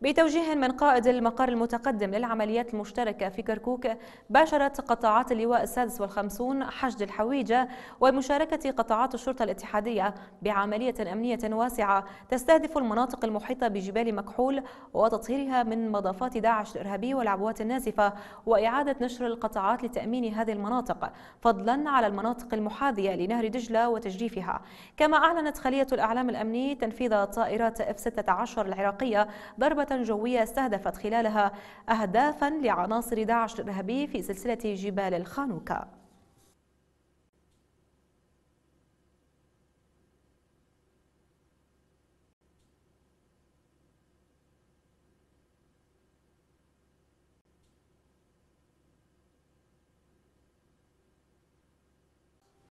بتوجيه من قائد المقر المتقدم للعمليات المشتركة في كركوك باشرت قطاعات اللواء السادس والخمسون حشد الحويجة ومشاركة قطاعات الشرطة الاتحادية بعملية أمنية واسعة تستهدف المناطق المحيطة بجبال مكحول وتطهيرها من مضافات داعش الإرهابي والعبوات النازفة وإعادة نشر القطاعات لتأمين هذه المناطق فضلا على المناطق المحاذية لنهر دجلة وتجريفها كما أعلنت خلية الأعلام الأمني تنفيذ طائرات F-16 العراقية ضربة جوية استهدفت خلالها أهدافا لعناصر داعش الإرهابي في سلسلة جبال الخانوكا